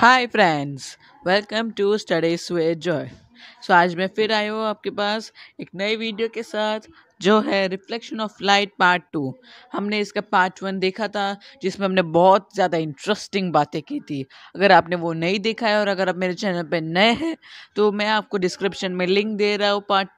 Hi friends welcome to studies with Joy so आज मैं फिर आई हूँ आपके पास एक नए वीडियो के साथ जो है reflection of light part two हमने इसका पार्ट वन देखा था जिसमें हमने बहुत ज़्यादा इंटरेस्टिंग बातें की थी अगर आपने वो नहीं देखा है और अगर आप मेरे चैनल पर नए हैं तो मैं आपको डिस्क्रिप्शन में लिंक दे रहा हूँ पार्ट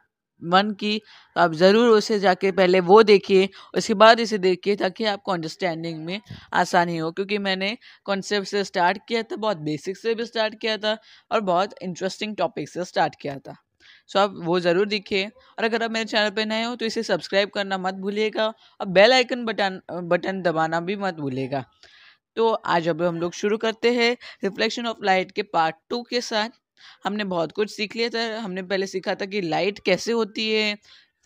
वन की तो आप ज़रूर उसे जाके पहले वो देखिए उसके बाद इसे देखिए ताकि आपको अंडरस्टैंडिंग में आसानी हो क्योंकि मैंने कॉन्सेप्ट से स्टार्ट किया था बहुत बेसिक से भी स्टार्ट किया था और बहुत इंटरेस्टिंग टॉपिक से स्टार्ट किया था सो आप वो ज़रूर देखिए और अगर आप मेरे चैनल पर नए हो तो इसे सब्सक्राइब करना मत भूलिएगा और बेल आइकन बटन बटन दबाना भी मत भूलिएगा तो आज अब हम लोग शुरू करते हैं रिफ्लेक्शन ऑफ लाइट के पार्ट टू के साथ हमने बहुत कुछ सीख लिया था हमने पहले सीखा था कि लाइट कैसे होती है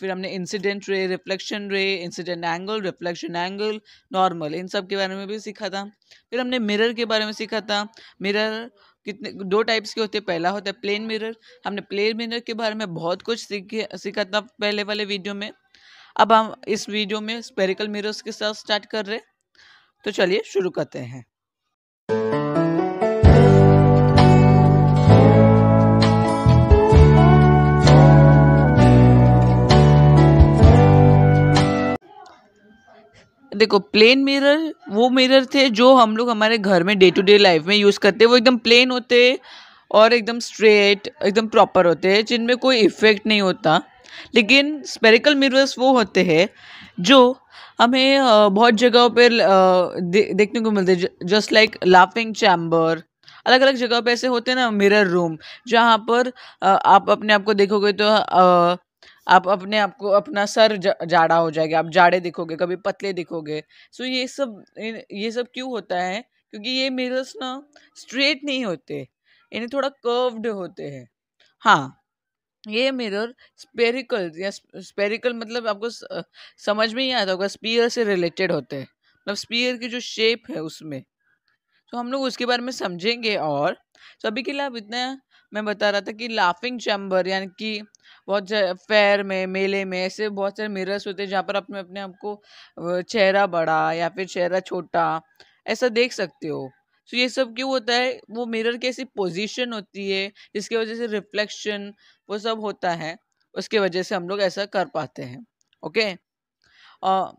फिर हमने incident ray reflection ray incident angle reflection angle normal इन सब के बारे में भी सीखा था फिर हमने मिरर के बारे में सीखा था मिरर कितने दो टाइप्स के होते हैं पहला होता है प्लेन मिरर हमने प्लेन मिरर के बारे में बहुत कुछ सीखे सीखा था पहले वाले वीडियो में अब हम इस वीडियो में स्पेरिकल मिरर्स के साथ स्टार्ट कर रहे हैं तो चलिए शुरू करते हैं देखो प्लेन मिरर वो मिरर थे जो हम लोग हमारे घर में डे टू डे लाइफ में यूज़ करते वो एकदम प्लेन होते और एकदम स्ट्रेट एकदम प्रॉपर होते हैं जिनमें कोई इफ़ेक्ट नहीं होता लेकिन स्पेरिकल मिरर्स वो होते हैं जो हमें बहुत जगहों पर दे, देखने को मिलते हैं जस्ट लाइक लाफिंग चैम्बर अलग अलग जगह पर ऐसे होते हैं ना मिरर रूम जहाँ पर आप अपने आप को देखोगे तो आप अपने आप को अपना सर जाड़ा हो जाएगा आप जाड़े दिखोगे कभी पतले दिखोगे सो ये सब ये सब क्यों होता है क्योंकि ये मिरर्स ना स्ट्रेट नहीं होते इन्हें थोड़ा कर्व्ड होते हैं हाँ ये मिरर स्पेरिकल या स्पेरिकल मतलब आपको समझ में ही आता होगा स्पीयर से रिलेटेड होते हैं मतलब स्पीयर की जो शेप है उसमें तो हम लोग उसके बारे में समझेंगे और तो अभी के लिए आप इतना मैं बता रहा था कि लाफिंग चैम्बर यानी कि बहुत फेयर में मेले में ऐसे बहुत सारे मिरर्स होते हैं जहाँ पर अपने अपने आपको चेहरा बड़ा या फिर चेहरा छोटा ऐसा देख सकते हो तो ये सब क्यों होता है वो मिरर की ऐसी पोजीशन होती है जिसकी वजह से रिफ्लेक्शन वो सब होता है उसके वजह से हम लोग ऐसा कर पाते हैं ओके आ,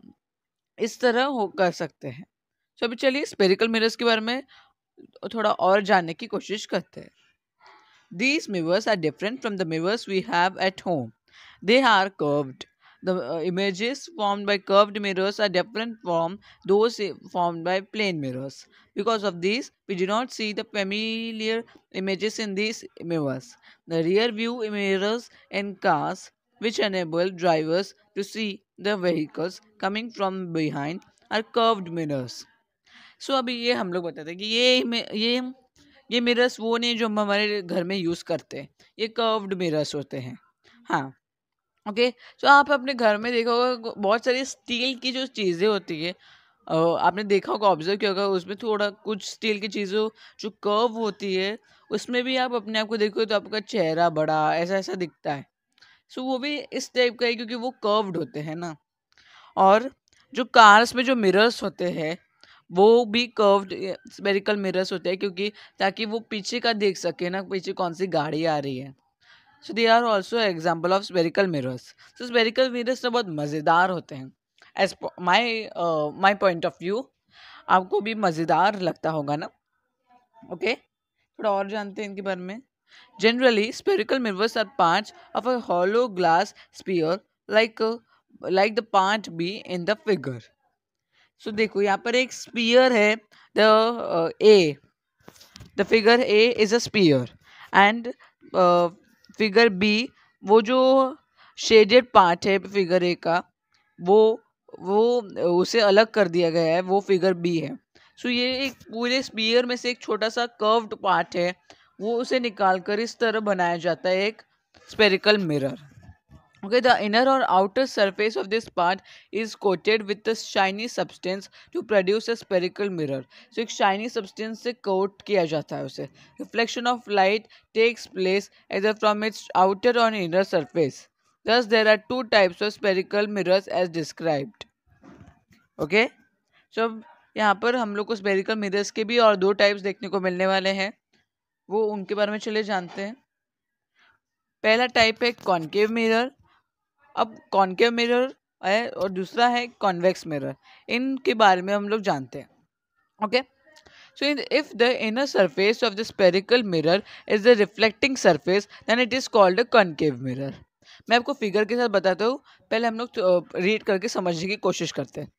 इस तरह हो कर सकते हैं तो अभी चलिए स्पेरिकल मिरर्स के बारे में थोड़ा और जानने की कोशिश करते हैं These mirrors are different from the mirrors we have at home. They are curved. The uh, images formed by curved mirrors are different from those eh, formed by plane mirrors. Because of this, we do not see the familiar images in these mirrors. The rear view mirrors in cars, which enable drivers to see the vehicles coming from behind, are curved mirrors. so, अभी ये हम लोग बताते हैं कि ये ये ये मिरर्स वो नहीं जो हम हमारे घर में यूज़ करते हैं ये कर्व्ड मिरर्स होते हैं हाँ ओके तो आप अपने घर में देखा होगा बहुत सारी स्टील की जो चीज़ें होती है आपने देखा होगा ऑब्जर्व किया होगा उसमें थोड़ा कुछ स्टील की चीज़ों जो कर्व होती है उसमें भी आप अपने आप को देखो तो आपका चेहरा बड़ा ऐसा ऐसा दिखता है सो so, वो भी इस टाइप का है क्योंकि वो कर्व्ड होते हैं ना और जो कार्स में जो मिरर्स होते हैं वो भी कर्व्ड स्पेरिकल मिरर्स होते हैं क्योंकि ताकि वो पीछे का देख सके ना पीछे कौन सी गाड़ी आ रही है so they are also example of spherical mirrors so spherical mirrors तो बहुत मज़ेदार होते हैं as my my point of view आपको भी मज़ेदार लगता होगा ना ओके okay? थोड़ा और जानते हैं इनके बारे में generally spherical mirrors are parts of a hollow glass sphere like like the the B in the figure so so, देखो यहाँ पर एक स्पीयर है the A the figure A is a sphere and figure B वो जो shaded part है figure A का वो वो उसे अलग कर दिया गया है वो फिगर बी है सो so, ये एक पूरे स्पीयर में से एक छोटा सा कर्व्ड पार्ट है वो उसे निकाल कर इस तरह बनाया जाता है एक spherical mirror Okay, the inner or outer surface of this part is coated with a shiny substance to produce a spherical mirror. So एक shiny substance से coat किया जाता है उसे Reflection of light takes place either from its outer or inner surface. Thus, there are two types of spherical mirrors as described. Okay, so यहाँ पर हम लोग को spherical mirrors के भी और दो types देखने को मिलने वाले हैं वो उनके बारे में चले जानते हैं पहला टाइप है कॉन्केव मिरर अब कॉन्केव मिरर है और दूसरा है कॉन्वेक्स मिरर इनके बारे में हम लोग जानते हैं okay so if the inner surface of the spherical mirror is the reflecting surface then it is called a concave mirror मैं आपको फिगर के साथ बताता हूँ पहले हम लोग रीड तो, करके समझने की कोशिश करते हैं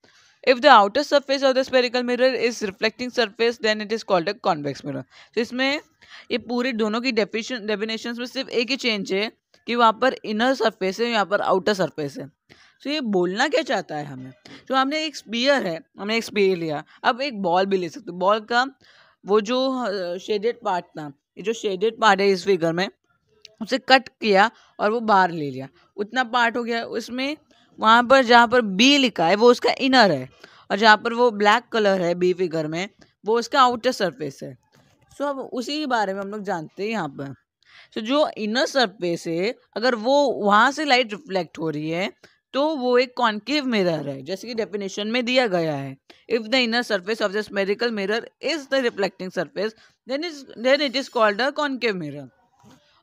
if the outer surface of the spherical mirror is reflecting surface then it is called a convex mirror तो इसमें ये पूरे दोनों की डेफिनेशन में सिर्फ एक ही चेंज है कि वहाँ पर इनर सरफेस है यहाँ पर आउटर सरफेस है तो ये बोलना क्या चाहता है हमें तो हमने एक स्पीयर है हमने एक स्पीयर लिया अब एक बॉल भी ले सकते बॉल का वो जो शेडेड पार्ट था ये जो शेडेड पार्ट है इस फिगर में उसे कट किया और वो बाहर ले लिया उतना पार्ट हो गया उसमें वहाँ पर जहाँ पर बी लिखा है वो उसका इनर है और जहाँ पर वो ब्लैक कलर है बी फिगर में वो उसका आउटर सरफेस है सो so, अब उसी के बारे में हम लोग जानते हैं यहाँ पर तो जो इनर सरफेस है अगर वो वहाँ से लाइट रिफ्लेक्ट हो रही है तो वो एक कॉन्केव मिरर है जैसे कि डेफिनेशन में दिया गया है if the inner surface of the spherical mirror is the reflecting surface then is then it is called a concave mirror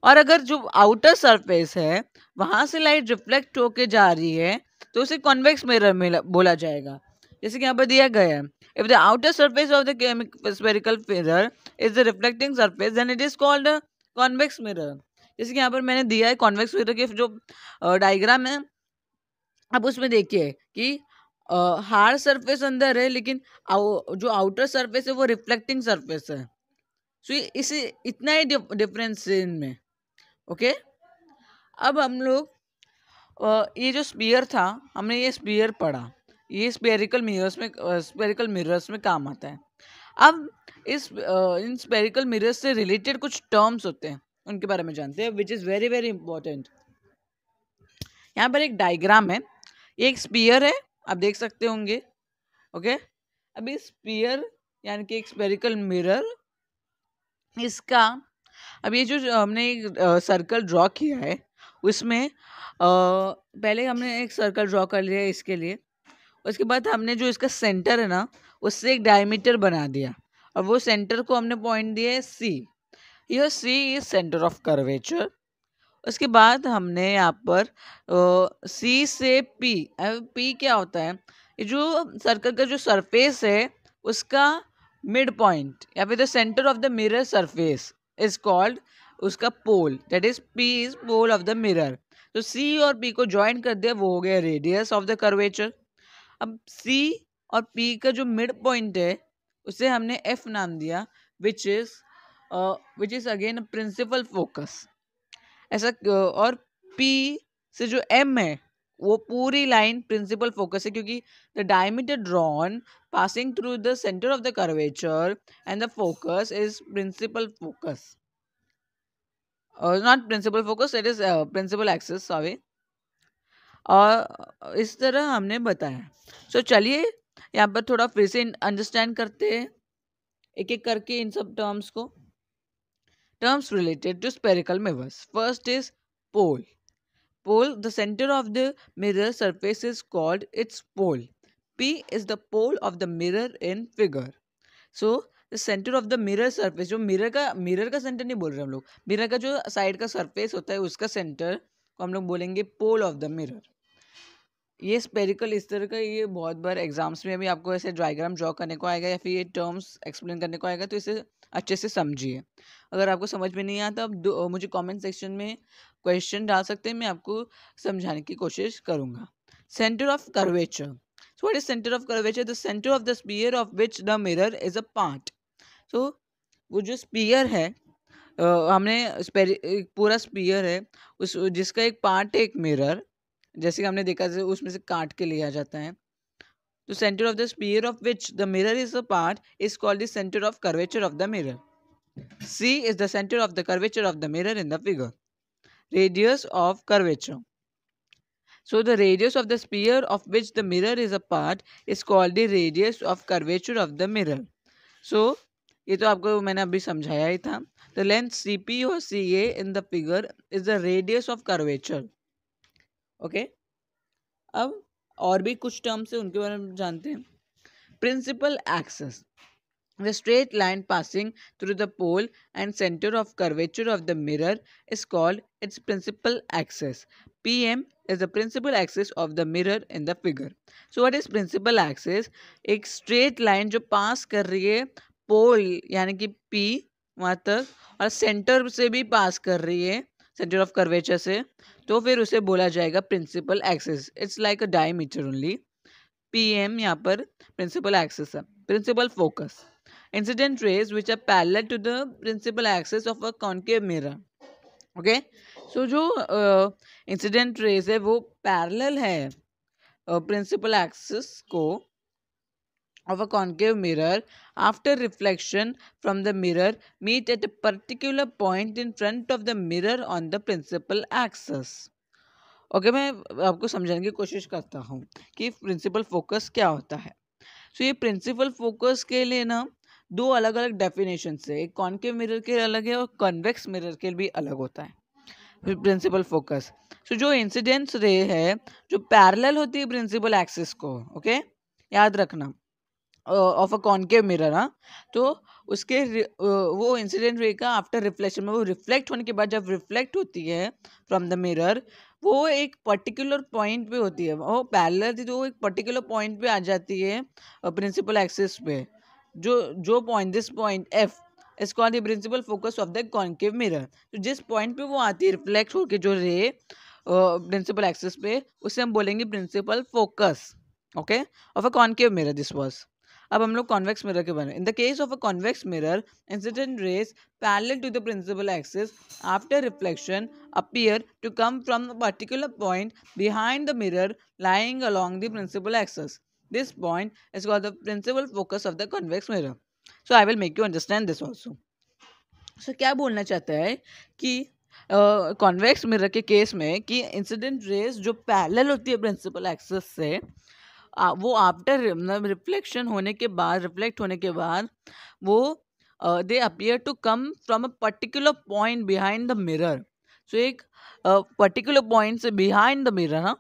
और अगर जो आउटर सरफेस है वहाँ से लाइट रिफ्लेक्ट होके जा रही है तो उसे कॉन्वेक्स मिरर में बोला जाएगा जैसे कि यहाँ पर दिया गया है if the outer surface of the spherical mirror is the reflecting surface then it is called convex mirror जैसे कि यहाँ पर मैंने दिया है कॉन्वेक्स मिरर के जो डायग्राम है आप उसमें देखिए कि हार्ड सरफेस अंदर है लेकिन आउ, जो आउटर सरफेस है वो रिफ्लेक्टिंग सरफेस है सो so, इसे इतना ही डिफरेंस है इनमें ओके अब हम लोग ये जो स्पीयर था हमने ये स्पीयर पढ़ा ये स्पेरिकल मिरर्स में स्पेरिकल मिरर्स में काम आता है अब इस इन स्पेरिकल मिरर्स से रिलेटेड कुछ टर्म्स होते हैं उनके बारे में जानते हैं which is very very important यहाँ पर एक डायग्राम है ये एक स्पीयर है आप देख सकते होंगे ओके अभी स्पीयर यानी कि एक स्पेरिकल मिरर इसका अब ये जो हमने एक सर्कल ड्रॉ किया है उसमें पहले हमने एक सर्कल ड्रॉ कर लिया इसके लिए उसके बाद हमने जो इसका सेंटर है ना उससे एक डायमीटर बना दिया और वो सेंटर को हमने पॉइंट दिया है सी ये C is centre of curvature उसके बाद हमने यहाँ पर सी से पी पी क्या होता है ये जो सर्कल का जो सरफेस है उसका मिड पॉइंट या फिर the centre of the mirror surface is called उसका pole that is P is pole of the mirror तो सी और पी को ज्वाइन कर दिया वो हो गया रेडियस ऑफ द कर्वेचर अब सी और पी का जो मिड पॉइंट है उसे हमने एफ नाम दिया which is which is again principal focus ऐसा uh, और पी से जो एम है वो पूरी लाइन प्रिंसिपल फोकस है क्योंकि the diameter drawn passing through the centre of the curvature and the focus is principal focus not principal focus it is principal axis sorry और इस तरह हमने बताया सो so, चलिए यहाँ पर थोड़ा फिर से अंडरस्टैंड करते हैं एक एक करके इन सब टर्म्स को terms related to spherical mirrors first is pole pole the centre of the mirror surface is called its pole P is the pole of the mirror in figure so the centre of the mirror surface जो mirror का mirror का centre नहीं बोल रहे हम लोग mirror का जो साइड का सरफेस होता है उसका सेंटर को हम लोग बोलेंगे पोल ऑफ द मिरर ये स्पेरिकल इस तरह का ये बहुत बार एग्जाम्स में भी आपको ऐसे डायग्राम ड्रॉ करने को आएगा या फिर ये टर्म्स एक्सप्लेन करने को आएगा तो इसे अच्छे से समझिए अगर आपको समझ में नहीं आता आप मुझे कमेंट सेक्शन में क्वेश्चन डाल सकते हैं मैं आपको समझाने की कोशिश करूँगा centre of curvature so what is centre of curvature the centre of the sphere of which the mirror is a part so वो जो स्पीयर है Uh, हमने पूरा स्पीयर है उस जिसका एक पार्ट है एक मिरर जैसे कि हमने देखा उसमें से काट के लिया जाता है the centre of the sphere of which the mirror is a part is called the centre of curvature of the mirror C is the centre of the curvature of the mirror in the figure radius of curvature so the radius of the sphere of which the mirror is a part is called the radius of curvature of the mirror so ये तो आपको मैंने अभी समझाया ही था the length C P or C A in the figure is the radius of curvature okay अब और भी कुछ टर्म्स हैं उनके बारे में जानते हैं principal axis the straight line passing through the pole and centre of curvature of the mirror is called its principal axis P M is the principal axis of the mirror in the figure so what is principal axis एक straight line जो pass कर रही है पोल यानी कि P वहाँ तक और सेंटर से भी पास कर रही है सेंटर ऑफ कर्वेचर से तो फिर उसे बोला जाएगा principal axis it's like a diameter only P M यहाँ पर प्रिंसिपल एक्सेस है principal focus incident rays which are parallel to the principal axis of a concave mirror okay so जो इंसिडेंट uh, रेज है वो parallel है principal uh, axis को of a concave mirror after reflection from the mirror meet at a particular point in front of the mirror on the principal axis okay okay, मैं आपको समझाने की कोशिश करता हूँ कि प्रिंसिपल फोकस क्या होता है सो so, ये प्रिंसिपल फोकस के लिए ना दो अलग अलग डेफिनेशन से एक कॉन्केव मिरर के अलग है और कॉन्वेक्स मिरर के भी अलग होता है प्रिंसिपल फोकस सो जो इंसिडेंस रे है जो पैरेलल होती है प्रिंसिपल एक्सिस को ओके okay? याद रखना ऑफ अ कॉन्केव मिरर हाँ तो उसके वो इंसिडेंट रहेगा आफ्टर रिफ्लेक्शन में वो रिफ्लेक्ट होने के बाद जब रिफ्लेक्ट होती है फ्रॉम द मिरर वो एक पर्टिकुलर पॉइंट पे होती है वो पैरल थी तो वो एक पर्टिकुलर पॉइंट पे आ जाती है प्रिंसिपल एक्सिस पे जो जो point this point F is call the principal focus of the concave mirror तो जिस पॉइंट पे वो आती है रिफ्लेक्ट होकर जो रे प्रिंसिपल एक्सिस पे उसे हम बोलेंगे principal focus okay of a concave mirror this was अब हम लोग कॉन्वेक्स मिरर के बारे में in the case of a convex mirror incident rays parallel to the principal axis after reflection appear to come from the particular point behind the mirror lying along the principal axis this point is call the principal focus of the convex mirror so I will make you understand this also so क्या बोलना चाहता है कि convex mirror के case में कि incident race जो parallel होती है प्रिंसिपल एक्सिस से आ, वो आफ्टर रिफ्लेक्शन मतलब होने के बाद रिफ्लेक्ट होने के बाद वो they appear to come from a particular point behind the mirror so एक पर्टिकुलर पॉइंट से बिहाइंड द मिरर ना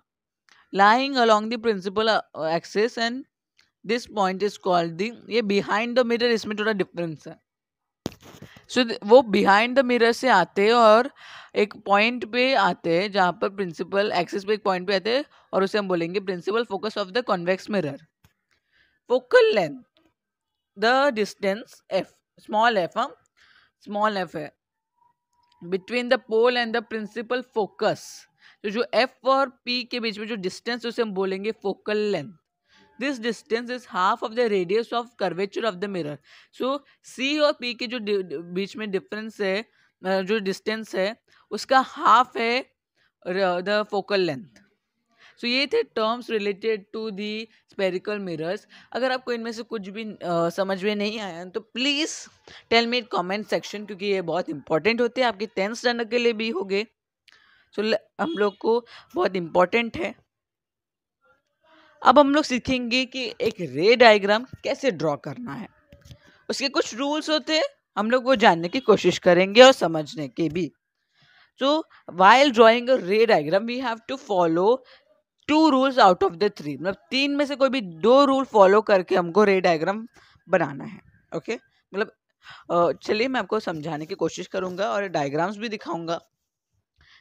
lying along the principal axis and this point is called the ये बिहाइंड द मिरर इसमें थोड़ा difference है so so, वो behind the mirror से आते हैं और एक पॉइंट पे आते हैं जहाँ पर प्रिंसिपल एक्सिस पे एक पॉइंट पे आते हैं और उसे हम बोलेंगे principal focus of the convex mirror focal length the distance F small F हम स्मॉल एफ है between the pole and the principal focus तो जो एफ और पी के बीच में जो डिस्टेंस उसे हम बोलेंगे focal length this distance is half of the radius of curvature of the mirror so C और पी के जो बीच में डिफरेंस है जो डिस्टेंस है उसका हाफ है द फोकल लेंथ सो ये थे terms related to the spherical mirrors अगर आपको इनमें से कुछ भी आ, समझ में नहीं आया तो please tell me comment section क्योंकि ये बहुत इंपॉर्टेंट होते हैं आपके टेंथ स्टैंडर्ड के लिए भी हो गए सो so, हम लोग को बहुत इम्पॉर्टेंट है अब हम लोग सीखेंगे कि एक रे डायग्राम कैसे ड्रॉ करना है उसके कुछ रूल्स होते हैं हम लोग वो जानने की कोशिश करेंगे और समझने के भी so while drawing ray ray we have to follow two rules out of the three मतलब तीन में से कोई भी दो रूल फॉलो करके हमको रे डायग्राम बनाना है ओके okay? मतलब चलिए मैं आपको समझाने की कोशिश करूँगा और डायग्राम्स भी दिखाऊंगा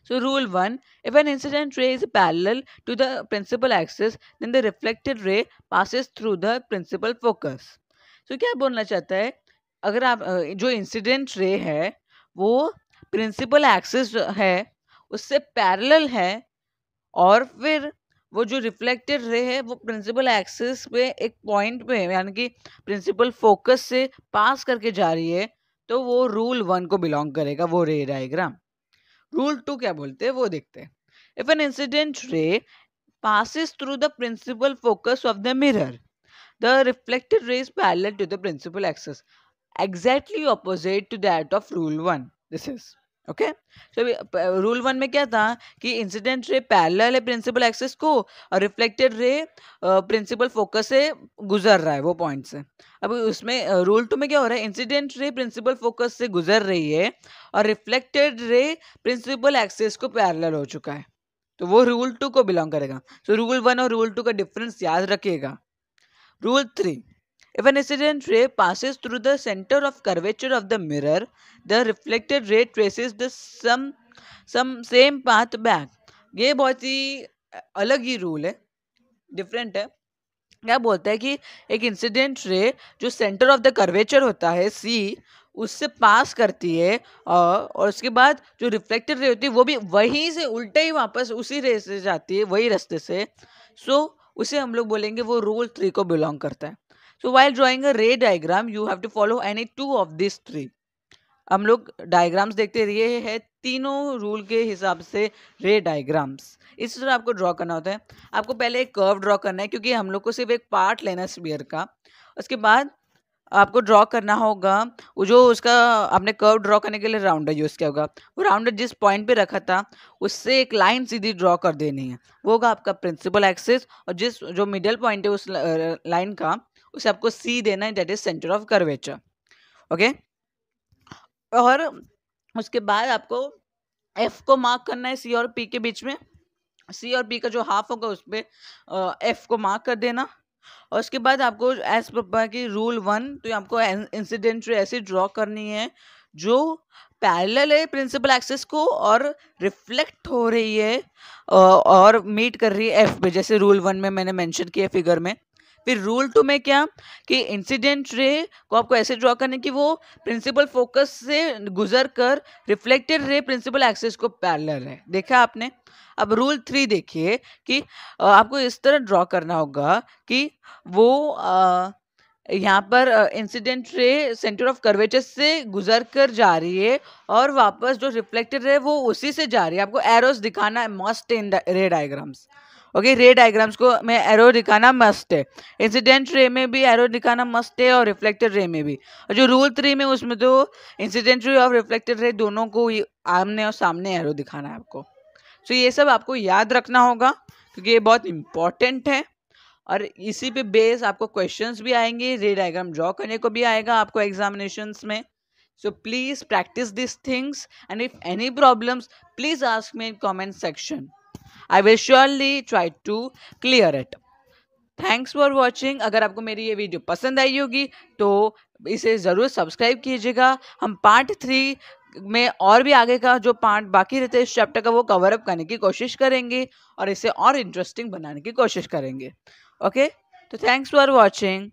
So rule 1, if an incident ray is parallel to the principal axis, then the reflected ray passes through the principal focus. So क्या बोलना चाहता है अगर आप जो incident ray है वो principal axis है उससे parallel है और फिर वो जो रिफ्लेक्टेड रे है वो प्रिंसिपल एक्सिस पे एक पॉइंट पे यानी कि प्रिंसिपल फोकस से पास करके जा रही है तो वो रूल वन को बिलोंग करेगा वो रे डायग्राम Rule two, क्या बोलते हैं वो देखते हैं if an incident ray passes through the principal focus of the mirror. The reflected rays parallel to the principal axis, exactly opposite to that of rule 1. This is. Okay तो rule one में क्या था कि incident ray parallel है principal axis को और reflected ray principal focus से गुजर रहा है वो पॉइंट से अब उसमें रूल टू में क्या हो रहा है इंसिडेंट रे प्रिंसिपल फोकस से गुजर रही है और रिफ्लेक्टेड रे प्रिंसिपल एक्सेस को पैरल हो चुका है तो वो रूल टू को बिलोंग करेगा सो रूल वन और रूल टू का डिफरेंस याद रखिएगा rule three If an incident ray passes through the center of curvature of the mirror, the reflected ray traces the some some same path back. ये बहुत ही अलग ही rule है different है क्या बोलता है कि एक इंसिडेंट रे जो सेंटर ऑफ द कर्वेचर होता है सी उससे पास करती है और उसके बाद जो रिफ्लेक्टेड रे होती है वो भी वहीं से उल्टा ही वापस उसी रे से जाती है वही रास्ते से सो so, उसे हम लोग बोलेंगे वो रूल थ्री को बिलोंग करता है so while drawing a ray diagram you have to follow any two of this three हम लोग डायग्राम्स देखते रहिए है तीनों रूल के हिसाब से रे डायग्राम्स इस तरह आपको ड्रॉ करना होता है आपको पहले एक कर्व ड्रॉ करना है क्योंकि हम लोग को सिर्फ एक पार्ट लेना है स्पीयर का उसके बाद आपको ड्रॉ करना होगा वो जो उसका आपने कर्व ड्रॉ करने के लिए राउंडर यूज़ किया होगा वो राउंडर जिस पॉइंट पे रखा था उससे एक लाइन सीधी ड्रॉ कर देनी है वो होगा आपका प्रिंसिपल एक्सिस और जिस जो मिडल पॉइंट है उस लाइन का उसे आपको सी देना है that is centre of curvature okay और उसके बाद आपको एफ को मार्क करना है सी और पी के बीच में सी और पी का जो हाफ होगा उस पर एफ को मार्क कर देना और उसके बाद आपको एस पप्पा की रूल वन तो आपको इंसिडेंट ऐसे ड्रॉ करनी है जो पैरल है प्रिंसिपल एक्सेस को और रिफ्लेक्ट हो रही है और मीट कर रही है एफ पे जैसे रूल वन में मैंने मेंशन किया फिगर में फिर रूल टू में क्या कि इंसिडेंट रे को आपको ऐसे ड्रॉ करने की वो प्रिंसिपल फोकस से गुजर कर रिफ्लेक्टेड रे प्रिंसिपल एक्सेस को पैरलर है देखा आपने अब रूल थ्री देखिए कि आपको इस तरह ड्रॉ करना होगा कि वो आ, यहाँ पर incident ray centre of curvature से गुजर कर जा रही है और वापस जो रिफ्लेक्टेड रे वो उसी से जा रही है आपको एरोस दिखाना है must in the ray diagrams okay ray diagrams को में एरो दिखाना मस्ट है इंसिडेंट रे में भी एरो दिखाना मस्ट है और रिफ्लेक्टेड रे में भी और जो रूल थ्री में उसमें तो इंसिडेंट रे और रिफ्लेक्टेड रे दोनों को आमने और सामने एरो दिखाना है आपको सो so, ये सब आपको याद रखना होगा क्योंकि ये बहुत इंपॉर्टेंट है और इसी पे बेस आपको क्वेश्चंस भी आएंगे रे डायग्राम ड्रॉ करने को भी आएगा आपको एग्जामिनेशंस में so please practise this things and if any problems please ask me in comment section I will surely try to clear it thanks for watching अगर आपको मेरी ये वीडियो पसंद आई होगी तो इसे ज़रूर सब्सक्राइब कीजिएगा हम पार्ट थ्री में और भी आगे का जो पार्ट बाकी रहते हैं इस चैप्टर का वो कवर अप करने की कोशिश करेंगे और इसे और इंटरेस्टिंग बनाने की कोशिश करेंगे ओके तो थैंक्स फॉर वॉचिंग